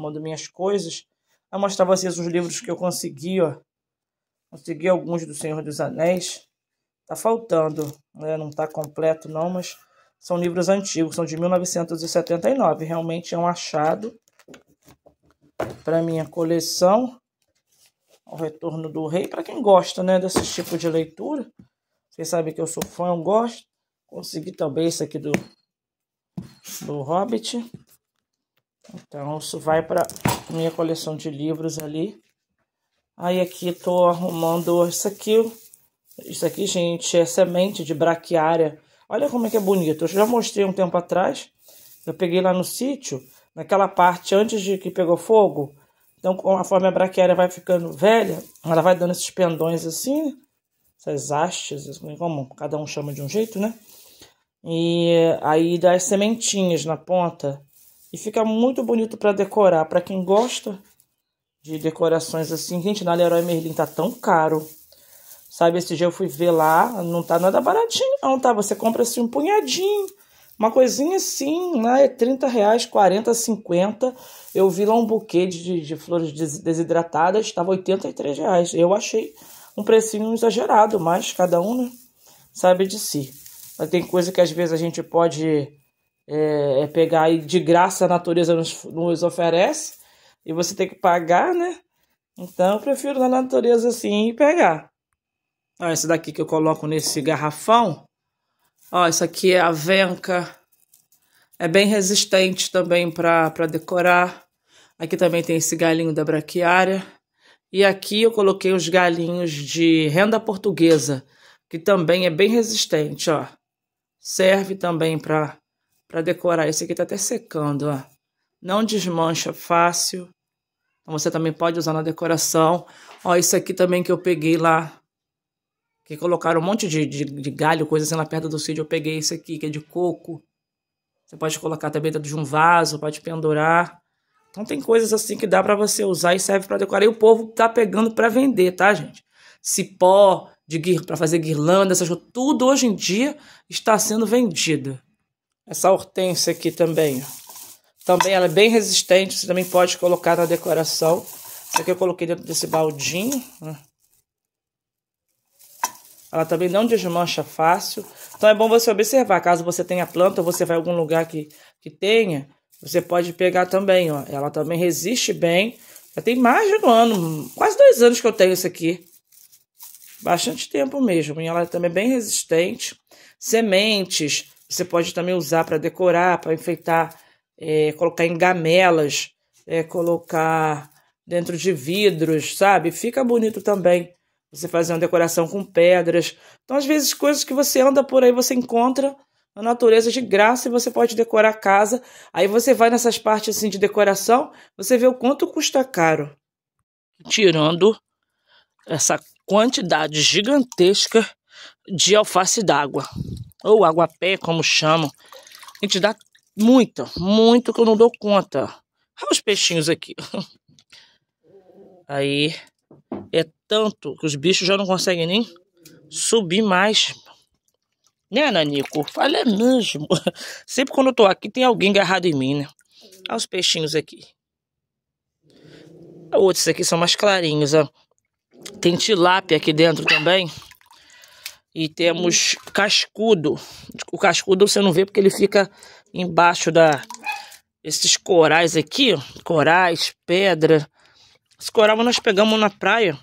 arrumando minhas coisas. vou mostrar pra vocês os livros que eu consegui, ó. Consegui alguns do Senhor dos Anéis. Tá faltando, né? Não tá completo não, mas são livros antigos, são de 1979. Realmente é um achado para minha coleção. O Retorno do Rei, para quem gosta, né, desse tipo de leitura. Vocês sabem que eu sou fã, eu gosto. Consegui também esse aqui do do Hobbit. Então, isso vai para minha coleção de livros ali. Aí aqui tô arrumando isso aqui. Isso aqui, gente, é semente de braquiária. Olha como é que é bonito. Eu já mostrei um tempo atrás. Eu peguei lá no sítio, naquela parte antes de que pegou fogo. Então, conforme a braquiária vai ficando velha, ela vai dando esses pendões assim, essas hastes, assim, como cada um chama de um jeito, né? E aí dá as sementinhas na ponta. E fica muito bonito para decorar. Para quem gosta de decorações assim, gente, na Leroy Merlin tá tão caro. Sabe, esse dia eu fui ver lá, não tá nada baratinho não, tá? Você compra assim um punhadinho, uma coisinha assim, né? É 30 reais, 40, 50. Eu vi lá um buquê de, de flores desidratadas, estava 83 reais. Eu achei um precinho exagerado, mas cada um, né? Sabe de si. Mas tem coisa que às vezes a gente pode é, é pegar aí de graça a natureza nos, nos oferece e você tem que pagar, né? Então eu prefiro na natureza assim e pegar. Ó, esse daqui que eu coloco nesse garrafão. Ó, isso aqui é a venca. É bem resistente também para decorar. Aqui também tem esse galinho da braquiária. E aqui eu coloquei os galinhos de renda portuguesa, que também é bem resistente, ó. Serve também para para decorar. Esse aqui está até secando, ó. Não desmancha fácil. Então você também pode usar na decoração. Ó, isso aqui também que eu peguei lá. Que colocaram um monte de, de, de galho, coisa assim, na perto do sítio. Eu peguei esse aqui, que é de coco. Você pode colocar também dentro de um vaso, pode pendurar. Então tem coisas assim que dá para você usar e serve para decorar. E o povo tá pegando para vender, tá, gente? Cipó, de para fazer guirlanda, essas coisas, tudo hoje em dia está sendo vendido. Essa hortênsia aqui também. Também ela é bem resistente, você também pode colocar na decoração. Isso aqui eu coloquei dentro desse baldinho. Né? Ela também não desmancha fácil. Então é bom você observar. Caso você tenha planta ou você vai a algum lugar que, que tenha, você pode pegar também. Ó. Ela também resiste bem. Já tem mais de um ano, quase dois anos que eu tenho isso aqui. Bastante tempo mesmo. E ela é também é bem resistente. Sementes, você pode também usar para decorar, para enfeitar, é, colocar em gamelas, é, colocar dentro de vidros, sabe? Fica bonito também. Você fazer uma decoração com pedras. Então, às vezes, coisas que você anda por aí, você encontra na natureza de graça e você pode decorar a casa. Aí você vai nessas partes assim de decoração, você vê o quanto custa caro. Tirando essa quantidade gigantesca de alface d'água ou aguapé, como chamam. A gente dá muito, muito que eu não dou conta. Olha os peixinhos aqui. Aí é tanto que os bichos já não conseguem nem subir mais. Né, Nanico? Falha é mesmo. Sempre quando eu tô aqui tem alguém agarrado em mim, né? Olha os peixinhos aqui. Outros aqui são mais clarinhos, ó. Tem tilápia aqui dentro também. E temos cascudo. O cascudo você não vê porque ele fica embaixo da esses corais aqui, ó. corais, pedra. Esse coral nós pegamos na praia.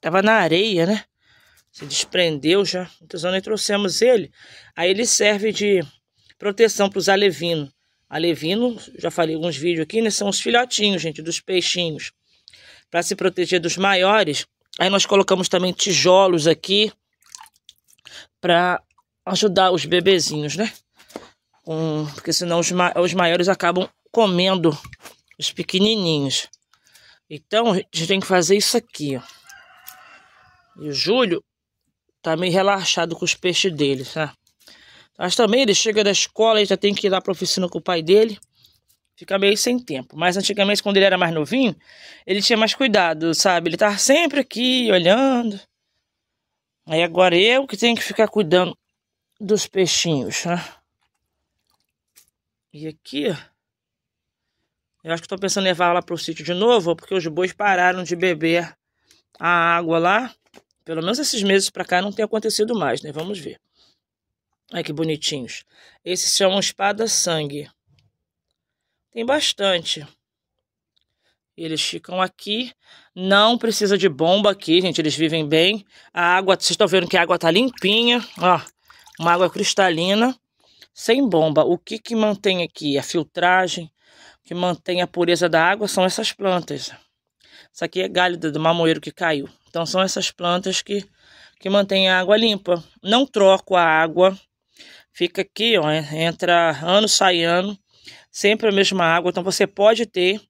Tava na areia, né? Se desprendeu já. Então nós trouxemos ele. Aí ele serve de proteção para os alevinos. Alevino, já falei alguns vídeos aqui, né? São os filhotinhos, gente, dos peixinhos. Para se proteger dos maiores. Aí nós colocamos também tijolos aqui para ajudar os bebezinhos, né? Um, porque senão os, ma os maiores acabam comendo os pequenininhos. Então a gente tem que fazer isso aqui, ó. E o Júlio tá meio relaxado com os peixes dele, tá? Mas também ele chega da escola e já tem que ir lá pra oficina com o pai dele. Fica meio sem tempo. Mas antigamente, quando ele era mais novinho, ele tinha mais cuidado, sabe? Ele tava sempre aqui olhando. Aí agora eu que tenho que ficar cuidando dos peixinhos, né? E aqui, eu acho que estou pensando em levar lá para o sítio de novo, porque os bois pararam de beber a água lá. Pelo menos esses meses para cá não tem acontecido mais, né? Vamos ver. Olha que bonitinhos. Esses são espada-sangue. Tem bastante. Eles ficam aqui não precisa de bomba aqui, gente. Eles vivem bem. A água, vocês estão vendo que a água tá limpinha. Ó, uma água cristalina. Sem bomba. O que que mantém aqui? A filtragem. O que mantém a pureza da água são essas plantas. Isso aqui é galho do mamoeiro que caiu. Então são essas plantas que, que mantêm a água limpa. Não troco a água. Fica aqui, ó. Entra ano, sai ano. Sempre a mesma água. Então você pode ter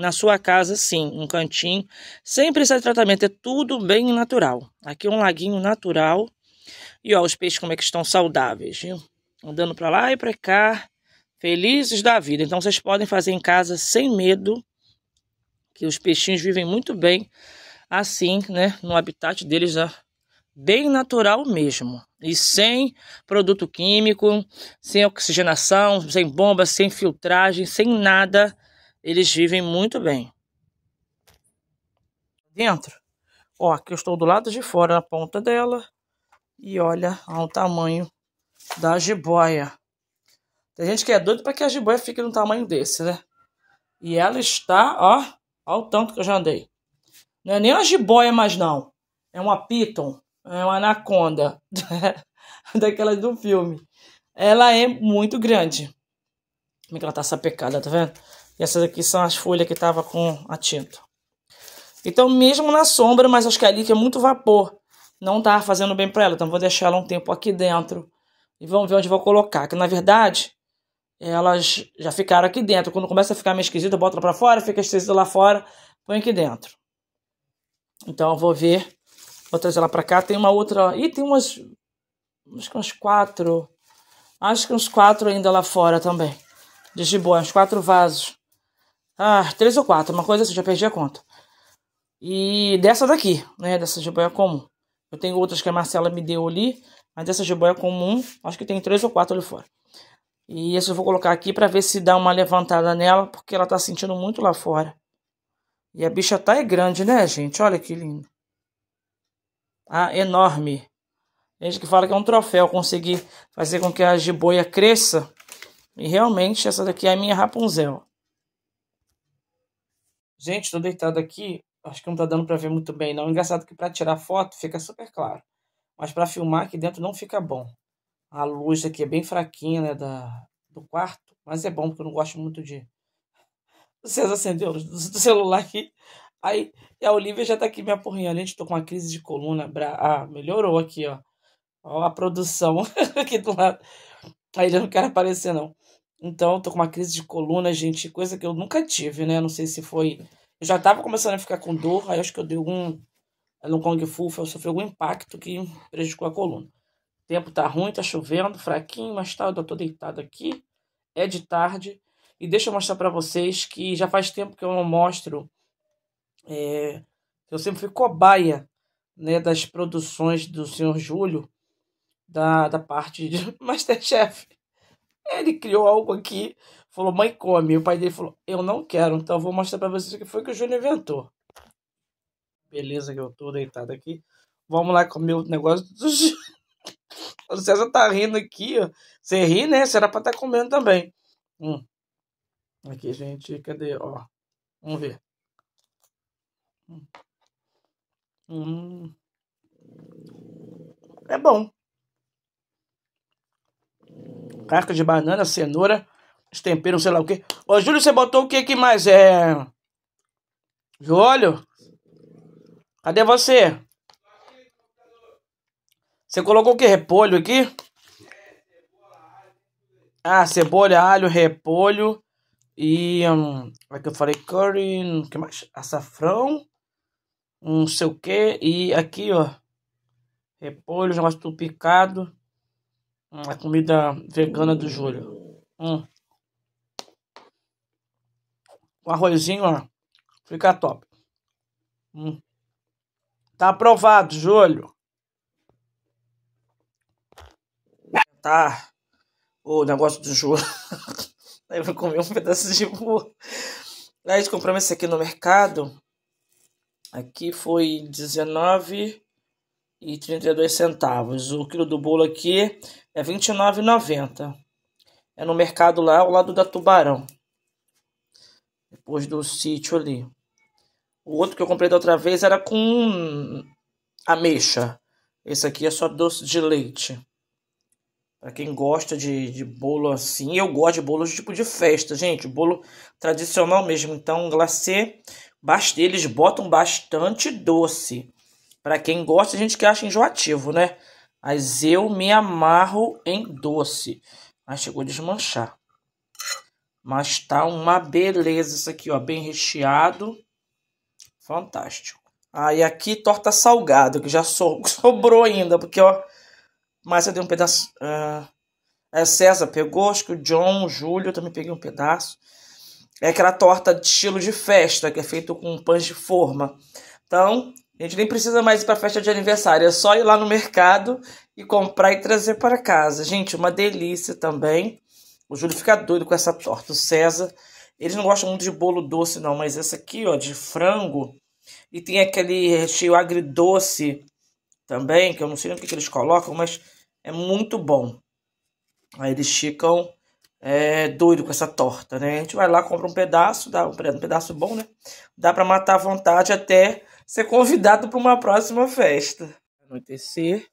na sua casa, sim, um cantinho. Sem precisar de tratamento, é tudo bem natural. Aqui é um laguinho natural. E ó, os peixes como é que estão saudáveis, viu? Andando para lá e para cá, felizes da vida. Então vocês podem fazer em casa sem medo, que os peixinhos vivem muito bem assim, né, no habitat deles, ó, bem natural mesmo. E sem produto químico, sem oxigenação, sem bomba, sem filtragem, sem nada eles vivem muito bem. Dentro, ó, que eu estou do lado de fora na ponta dela. E olha ao tamanho da jiboia. Tem gente que é doido para que a jiboia fique num tamanho desse, né? E ela está, ó, ao tanto que eu já andei. Não é nem uma jiboia mais não. É uma piton, é uma anaconda. Daquela do filme. Ela é muito grande. Como é que ela tá sapecada, tá vendo? essas aqui são as folhas que estavam com a tinta. Então, mesmo na sombra, mas acho que ali que é muito vapor, não tá fazendo bem para ela. Então, vou deixar ela um tempo aqui dentro e vamos ver onde vou colocar. Que, na verdade, elas já ficaram aqui dentro. Quando começa a ficar meio esquisita, bota ela para fora, fica esquisito lá fora, põe aqui dentro. Então, eu vou ver. Vou trazer ela para cá. Tem uma outra... Ih, tem umas... Acho que uns quatro... Acho que uns quatro ainda lá fora também. De boa, uns quatro vasos. Ah, três ou quatro, uma coisa assim, já perdi a conta. E dessa daqui, né? Dessa jiboia comum. Eu tenho outras que a Marcela me deu ali, mas dessa jiboia comum, acho que tem três ou quatro ali fora. E isso eu vou colocar aqui para ver se dá uma levantada nela, porque ela tá sentindo muito lá fora. E a bicha tá é grande, né, gente? Olha que lindo. Ah, enorme. Tem gente que fala que é um troféu conseguir fazer com que a jiboia cresça. E realmente essa daqui é a minha Rapunzel. Gente, estou deitado aqui, acho que não está dando para ver muito bem não. Engraçado que para tirar foto fica super claro, mas para filmar aqui dentro não fica bom. A luz aqui é bem fraquinha, né, da, do quarto, mas é bom porque eu não gosto muito de... Vocês acenderam do celular aqui. Aí a Olivia já tá aqui me apurrinhando. Gente, tô com uma crise de coluna. Bra... Ah, melhorou aqui, ó. Ó a produção aqui do lado. Aí já não quero aparecer, não. Então, tô com uma crise de coluna, gente, coisa que eu nunca tive, né? Não sei se foi. Eu já tava começando a ficar com dor, aí acho que eu dei algum. No Kung Fu, eu sofri algum impacto que prejudicou a coluna. O tempo tá ruim, tá chovendo, fraquinho, mas tá, eu tô deitado aqui. É de tarde. E deixa eu mostrar para vocês que já faz tempo que eu não mostro. É, eu sempre fui cobaia né, das produções do senhor Júlio, da, da parte de Masterchef. Ele criou algo aqui, falou, mãe, come. E o pai dele falou, eu não quero, então eu vou mostrar para vocês o que foi que o Júnior inventou. Beleza, que eu tô deitado aqui. Vamos lá comer o negócio do O César tá rindo aqui, ó. Você ri, né? Será pra estar tá comendo também. Hum. Aqui, gente, cadê? Ó. Vamos ver. Hum. hum. É bom casca de banana, cenoura, os temperos, sei lá o quê. Ô, Júlio, você botou o que aqui mais? É. Júlio? Cadê você? Você colocou o que? Repolho aqui? Ah, cebola, alho, repolho e. Hum, como é que eu falei? Curry. Hum, que mais? Açafrão. Não sei o que. E aqui, ó. Repolho, negócio tudo picado a comida vegana do Júlio. Hum. O arrozinho, ó, fica top. Hum. Tá aprovado, Júlio. Tá. O negócio do Júlio. Aí eu comer um pedaço de burro. Aí compramos esse aqui no mercado. Aqui foi 19 e 32 centavos. O quilo do bolo aqui é 29,90. É no mercado lá ao lado da Tubarão. Depois do sítio ali. O outro que eu comprei da outra vez era com ameixa. Esse aqui é só doce de leite. Para quem gosta de, de bolo assim, eu gosto de bolos tipo de festa, gente. Bolo tradicional mesmo. Então, glacê, eles botam bastante doce para quem gosta, a gente que acha enjoativo, né? Mas eu me amarro em doce. Mas chegou a desmanchar. Mas tá uma beleza isso aqui, ó. Bem recheado. Fantástico. Aí ah, aqui torta salgada, que já so sobrou ainda, porque ó. Mas eu dei um pedaço. Ah, é, César pegou, acho que o John, o Júlio, eu também peguei um pedaço. É aquela torta de estilo de festa, que é feito com pães de forma. Então, a gente nem precisa mais ir para festa de aniversário, é só ir lá no mercado e comprar e trazer para casa. Gente, uma delícia também. O Júlio fica doido com essa torta. O César, eles não gostam muito de bolo doce, não, mas essa aqui, ó, de frango. E tem aquele recheio agridoce também, que eu não sei nem o que, que eles colocam, mas é muito bom. Aí eles ficam é, doido com essa torta, né? A gente vai lá, compra um pedaço, dá um pedaço bom, né? Dá para matar à vontade até ser convidado para uma próxima festa. Anoitecer.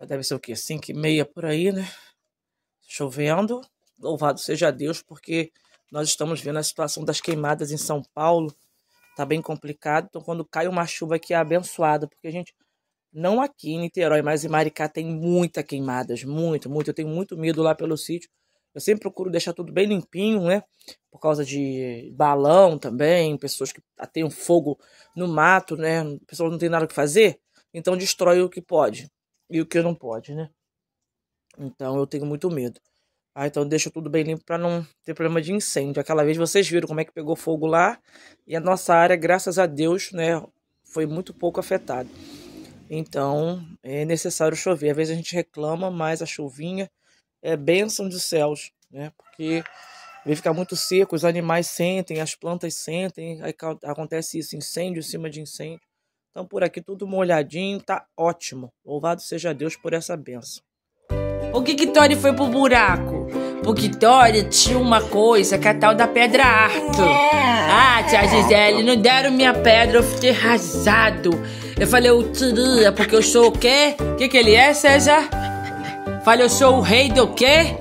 Já deve ser o quê? 5 e meia por aí, né? Chovendo. Louvado seja Deus, porque nós estamos vendo a situação das queimadas em São Paulo. Tá bem complicado. Então, quando cai uma chuva aqui é abençoada, porque a gente. Não aqui em Niterói, mas em Maricá tem muita queimadas, muito, muito. Eu tenho muito medo lá pelo sítio eu sempre procuro deixar tudo bem limpinho, né? Por causa de balão também, pessoas que têm um fogo no mato, né? Pessoas não tem nada o que fazer, então destrói o que pode e o que não pode, né? Então eu tenho muito medo. Ah, então deixa tudo bem limpo para não ter problema de incêndio. Aquela vez vocês viram como é que pegou fogo lá e a nossa área, graças a Deus, né, foi muito pouco afetada. Então é necessário chover. Às vezes a gente reclama, mas a chuvinha é bênção dos céus, né? Porque vai ficar muito seco, os animais sentem, as plantas sentem, aí acontece isso, incêndio em cima de incêndio. Então por aqui tudo molhadinho, tá ótimo. Louvado seja Deus por essa benção. Por que que Tori foi pro buraco? Porque Tori tinha uma coisa que é a tal da pedra arto. É. Ah, tia Gisele, não deram minha pedra, eu fiquei arrasado. Eu falei, eu tiria, porque eu sou o quê? O que que ele é, César? Fala, eu sou o rei do quê?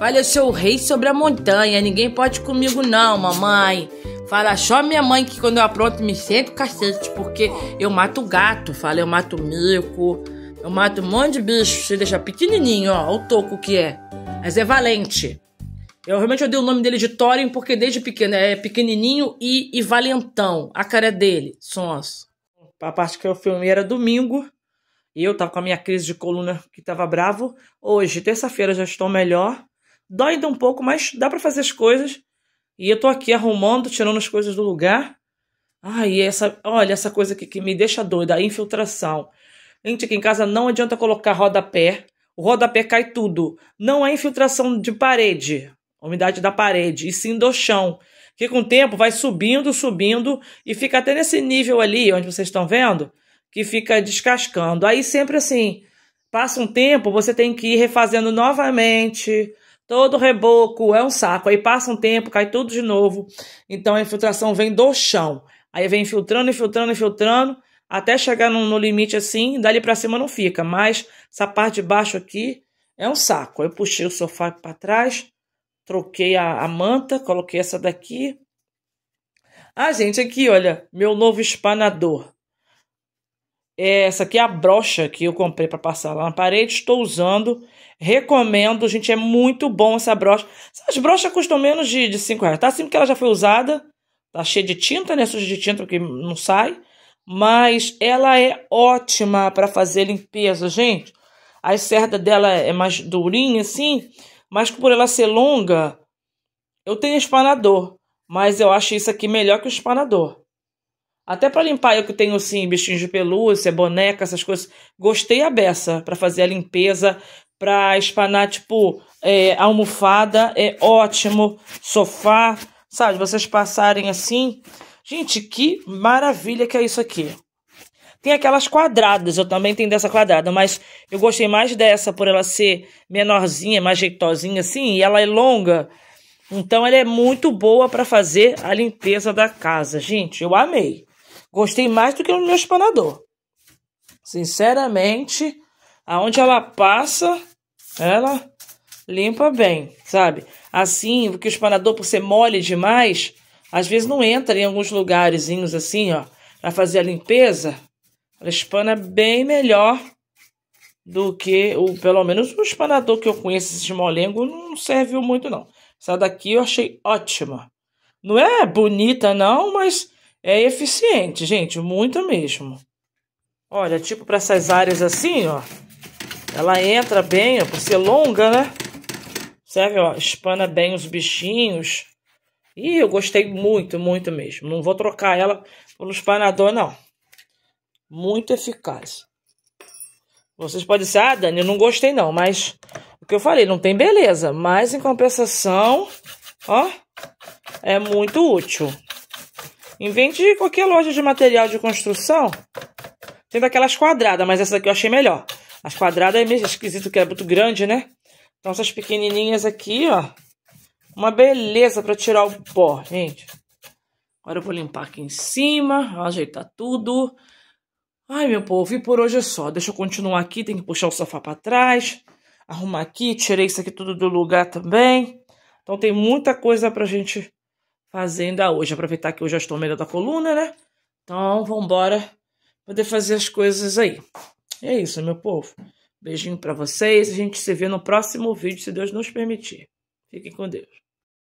Fala, eu sou o rei sobre a montanha. Ninguém pode comigo, não, mamãe. Fala só minha mãe que quando eu apronto me sento cacete, porque eu mato gato. Fala, eu mato mico. Eu mato um monte de bicho. Você deixa pequenininho, ó. O toco que é. Mas é valente. Eu realmente eu dei o nome dele de Thorin porque desde pequeno é pequenininho e, e valentão. A cara é dele, sons. A parte que eu filmei era domingo. Eu tava com a minha crise de coluna que tava bravo. Hoje, terça-feira, já estou melhor. Dói ainda um pouco, mas dá para fazer as coisas. E eu tô aqui arrumando, tirando as coisas do lugar. Ai, essa, olha, essa coisa que, que me deixa doida, a infiltração. Gente, aqui em casa não adianta colocar rodapé. O rodapé cai tudo. Não é infiltração de parede, umidade da parede, e sim do chão. Que com o tempo vai subindo, subindo, e fica até nesse nível ali, onde vocês estão vendo que fica descascando. Aí sempre assim, passa um tempo, você tem que ir refazendo novamente. Todo reboco é um saco. Aí passa um tempo, cai tudo de novo. Então a infiltração vem do chão. Aí vem infiltrando, infiltrando, infiltrando, até chegar no, no limite assim, dali para cima não fica. Mas essa parte de baixo aqui é um saco. Eu puxei o sofá para trás, troquei a, a, manta, coloquei essa daqui. Ah, gente, aqui, olha, meu novo espanador essa aqui é a brocha que eu comprei para passar lá na parede. Estou usando. Recomendo, gente. É muito bom essa brocha. as brochas custam menos de, de 5 reais. Tá assim porque ela já foi usada. Tá cheia de tinta, né? Suja de tinta que não sai. Mas ela é ótima para fazer limpeza, gente. A cerda dela é mais durinha, assim. Mas por ela ser longa, eu tenho espanador. Mas eu acho isso aqui melhor que o espanador. Até para limpar, eu que tenho assim, bichinhos de pelúcia, boneca, essas coisas. Gostei a beça para fazer a limpeza, para espanar, tipo, é, almofada, é ótimo. Sofá, sabe? Vocês passarem assim. Gente, que maravilha que é isso aqui. Tem aquelas quadradas, eu também tenho dessa quadrada, mas eu gostei mais dessa por ela ser menorzinha, mais jeitosinha assim, e ela é longa. Então ela é muito boa para fazer a limpeza da casa. Gente, eu amei. Gostei mais do que o meu espanador. Sinceramente, aonde ela passa, ela limpa bem, sabe? Assim, porque o espanador, por ser mole demais, às vezes não entra em alguns lugarzinhos assim, ó, para fazer a limpeza. Ela espana bem melhor do que o, pelo menos o espanador que eu conheço, esse molengo, não serviu muito não. Essa daqui eu achei ótima. Não é bonita não, mas é eficiente, gente, muito mesmo. Olha, tipo para essas áreas assim, ó. Ela entra bem, ó, por ser longa, né? Serve, ó, espana bem os bichinhos. E eu gostei muito, muito mesmo. Não vou trocar ela pelo espanador, não. Muito eficaz. Vocês podem dizer, ah, Dani, eu não gostei não, mas... O que eu falei, não tem beleza, mas em compensação, ó, é muito útil. Invente de qualquer loja de material de construção, tem daquelas quadradas, mas essa daqui eu achei melhor. As quadradas é meio esquisito, que é muito grande, né? Então essas pequenininhas aqui, ó. Uma beleza pra tirar o pó, gente. Agora eu vou limpar aqui em cima, ajeitar tudo. Ai, meu povo, e por hoje é só. Deixa eu continuar aqui, tem que puxar o sofá pra trás. Arrumar aqui, tirei isso aqui tudo do lugar também. Então tem muita coisa pra gente fazenda hoje. Aproveitar que eu já estou melhor da coluna, né? Então, vamos poder fazer as coisas aí. E é isso, meu povo. Beijinho para vocês. A gente se vê no próximo vídeo, se Deus nos permitir. Fiquem com Deus.